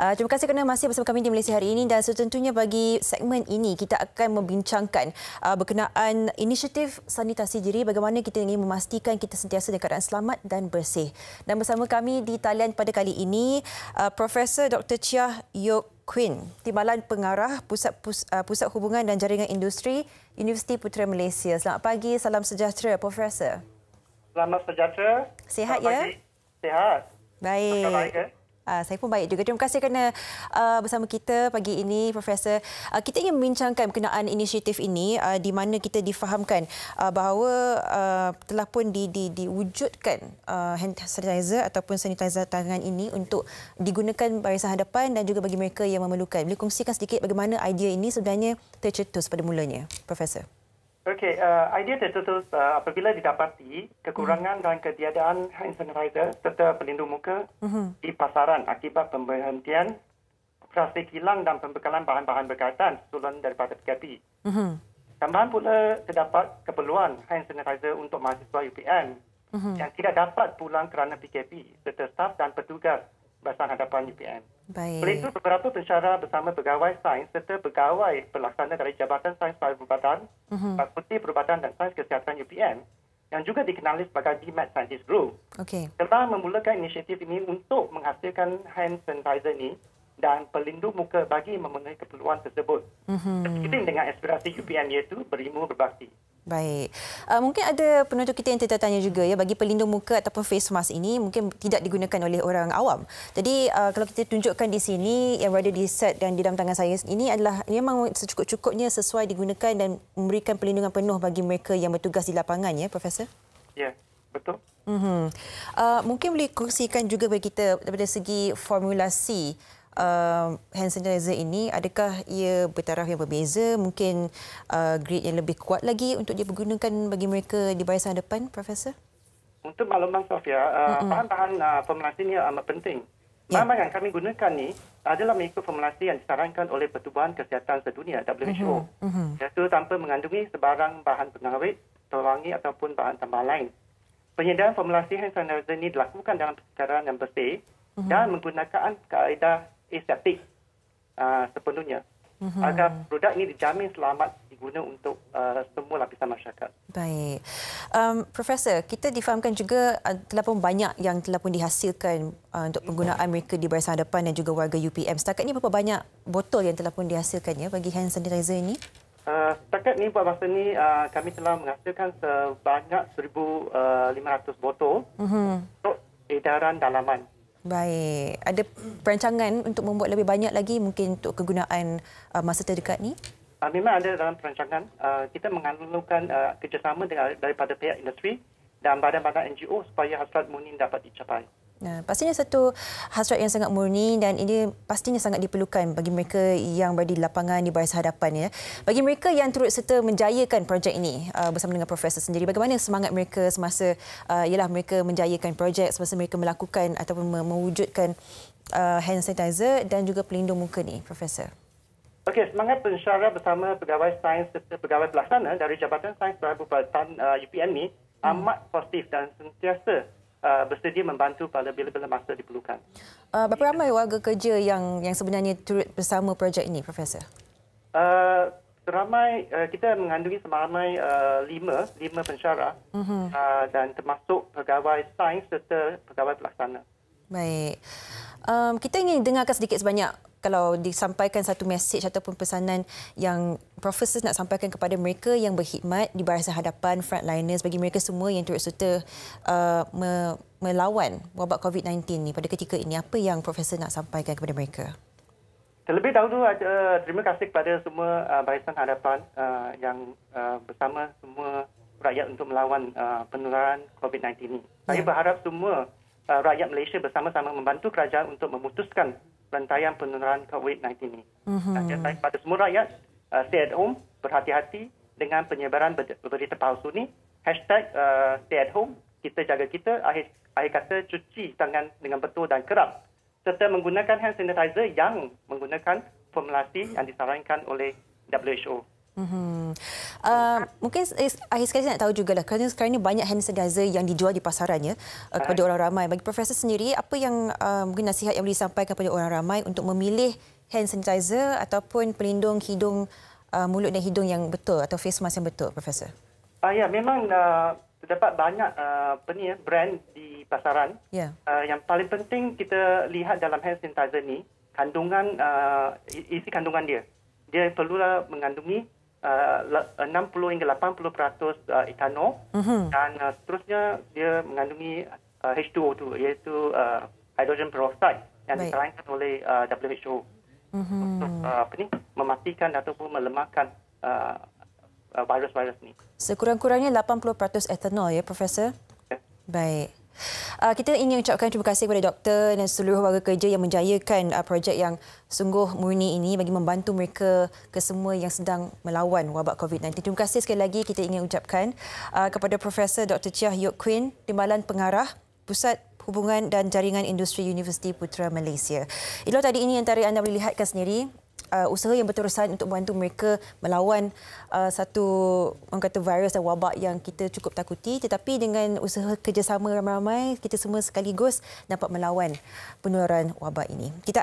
Uh, terima kasih kerana masih bersama kami di Malaysia hari ini dan setentunya bagi segmen ini kita akan membincangkan uh, berkenaan inisiatif sanitasi diri bagaimana kita ingin memastikan kita sentiasa dalam keadaan selamat dan bersih. Dan bersama kami di talian pada kali ini uh, Profesor Dr. Chia Yoke Queen, Timbalan Pengarah Pusat uh, Pusat Hubungan dan Jaringan Industri Universiti Putra Malaysia. Selamat pagi, salam sejahtera Profesor. Selamat sejahtera. Sihat selamat ya? Pagi. Sihat. Baik. Selamat baik Uh, saya pun baik juga. Terima kasih kerana uh, bersama kita pagi ini, Profesor. Uh, kita ingin membincangkan berkenaan inisiatif ini uh, di mana kita difahamkan uh, bahawa uh, telah pun di, di, diwujudkan uh, hand sanitizer ataupun sanitizer tangan ini untuk digunakan barisan hadapan dan juga bagi mereka yang memerlukan. Boleh kongsikan sedikit bagaimana idea ini sebenarnya tercetus pada mulanya, Profesor? Okey, uh, idea itu uh, apabila didapati kekurangan hmm. dan ketiadaan hand sanitizer serta pelindung muka hmm. di pasaran akibat pemberhentian operasi kilang dan pembekalan bahan-bahan berkaitan susulan daripada PKP. Hmm. Tambahan pula terdapat keperluan hand sanitizer untuk mahasiswa UPM hmm. yang tidak dapat pulang kerana PKP serta staf dan petugas basan hadapan UPM. Baik. Oleh itu, beberapa pensyarah bersama pegawai sains serta pegawai pelaksana dari Jabatan Sains Pelayanan Perubatan, uh-huh. Perubatan dan Sains Kesihatan UPM yang juga dikenali sebagai DMAT Scientist Group okay. telah memulakan inisiatif ini untuk menghasilkan hand sanitizer ini dan pelindung muka bagi memenuhi keperluan tersebut. Mm-hmm. Seiring dengan aspirasi UPM iaitu berimu berbakti. Baik. Uh, mungkin ada penonton kita yang tertanya juga ya bagi pelindung muka ataupun face mask ini mungkin tidak digunakan oleh orang awam. Jadi uh, kalau kita tunjukkan di sini yang berada di set dan di dalam tangan saya ini adalah ini memang secukup-cukupnya sesuai digunakan dan memberikan perlindungan penuh bagi mereka yang bertugas di lapangan ya profesor. Ya, betul. Mhm. Uh, mungkin boleh kongsikan juga bagi kita daripada segi formulasi uh, hand sanitizer ini adakah ia bertaraf yang berbeza mungkin uh, grade yang lebih kuat lagi untuk dia dipergunakan bagi mereka di barisan depan profesor untuk makluman Sofia uh, bahan-bahan uh, formulasi ini amat penting yeah. Ya. yang kami gunakan ni adalah mengikut formulasi yang disarankan oleh Pertubuhan Kesihatan Sedunia WHO mm-hmm. mm-hmm. iaitu tanpa mengandungi sebarang bahan pengawet pewangi ataupun bahan tambah lain penyediaan formulasi hand sanitizer ini dilakukan dalam persekitaran yang bersih mm-hmm. dan menggunakan kaedah aseptik uh, sepenuhnya mm-hmm. agar produk ini dijamin selamat diguna untuk uh, semua lapisan masyarakat. Baik. Um, Profesor, kita difahamkan juga uh, telah pun banyak yang telah pun dihasilkan uh, untuk penggunaan mereka di barisan depan dan juga warga UPM. Setakat ini berapa banyak botol yang telah pun dihasilkan ya, bagi hand sanitizer ini? Uh, setakat ini buat masa ini uh, kami telah menghasilkan sebanyak 1,500 uh, botol mm-hmm. untuk edaran dalaman. Baik. Ada perancangan untuk membuat lebih banyak lagi mungkin untuk kegunaan uh, masa terdekat ni? Uh, memang ada dalam perancangan. Uh, kita mengandungkan uh, ah, kerjasama dengan daripada pihak industri dan badan-badan NGO supaya hasrat murni dapat dicapai. Nah, ya, pastinya satu hasrat yang sangat murni dan ini pastinya sangat diperlukan bagi mereka yang berada di lapangan di baris hadapan ya. Bagi mereka yang turut serta menjayakan projek ini uh, bersama dengan profesor sendiri bagaimana semangat mereka semasa uh, ialah mereka menjayakan projek semasa mereka melakukan ataupun mewujudkan uh, hand sanitizer dan juga pelindung muka ni profesor. Okey, semangat pensyara bersama pegawai sains serta pegawai pelaksana dari Jabatan Sains Perubatan uh, UPM ni hmm. amat positif dan sentiasa Uh, bersedia membantu pada bila-bila masa diperlukan. Uh, berapa ramai warga kerja yang yang sebenarnya turut bersama projek ini, Profesor? Uh, seramai, uh, kita mengandungi seramai uh, lima, lima pensyarah uh-huh. uh, dan termasuk pegawai sains serta pegawai pelaksana. Baik um, kita ingin dengarkan sedikit sebanyak kalau disampaikan satu mesej ataupun pesanan yang Profesor nak sampaikan kepada mereka yang berkhidmat di barisan hadapan frontliners bagi mereka semua yang turut serta uh, me- melawan wabak COVID-19 ni pada ketika ini apa yang Profesor nak sampaikan kepada mereka? Terlebih dahulu uh, terima kasih kepada semua uh, barisan hadapan uh, yang uh, bersama semua rakyat untuk melawan uh, penularan COVID-19 ini. Saya ya. berharap semua uh, rakyat Malaysia bersama-sama membantu kerajaan untuk memutuskan rantaian penularan COVID-19 ini. Mhm. Saya mm-hmm. kepada semua rakyat, uh, stay at home, berhati-hati dengan penyebaran ber- berita palsu ini. Hashtag uh, stay at home, kita jaga kita, akhir, akhir kata cuci tangan dengan betul dan kerap. Serta menggunakan hand sanitizer yang menggunakan formulasi yang disarankan oleh WHO. Hmm. Uh, mungkin eh, akhir sekali saya nak tahu juga lah kerana sekarang ini banyak hand sanitizer yang dijual di pasaran ya uh, kepada orang ramai. Bagi profesor sendiri apa yang uh, mungkin nasihat yang boleh disampaikan kepada orang ramai untuk memilih hand sanitizer ataupun pelindung hidung uh, mulut dan hidung yang betul atau face mask yang betul profesor? Ah uh, ya memang uh, terdapat banyak uh, apa ya brand di pasaran. Yeah. Uh, yang paling penting kita lihat dalam hand sanitizer ni kandungan uh, isi kandungan dia. Dia perlulah mengandungi uh, 60 uh, hingga 80% uh, etanol uh-huh. Mhm. dan uh, seterusnya dia mengandungi uh, H2O2 iaitu uh, hidrogen peroxide yang Baik. diterangkan oleh uh, WHO uh-huh. Mhm. untuk uh, apa ni mematikan ataupun melemahkan uh, uh virus-virus ni. Sekurang-kurangnya 80% etanol ya profesor. Yeah. Baik. Uh, kita ingin ucapkan terima kasih kepada doktor dan seluruh warga kerja yang menjayakan uh, projek yang sungguh murni ini bagi membantu mereka ke semua yang sedang melawan wabak COVID-19. Terima kasih sekali lagi kita ingin ucapkan uh, kepada Profesor Dr. Chia Yoke Quinn, Timbalan Pengarah Pusat Hubungan dan Jaringan Industri Universiti Putra Malaysia. Itulah tadi ini yang tadi anda boleh lihatkan sendiri uh, usaha yang berterusan untuk membantu mereka melawan uh, satu orang kata virus dan wabak yang kita cukup takuti tetapi dengan usaha kerjasama ramai-ramai kita semua sekaligus dapat melawan penularan wabak ini. Kita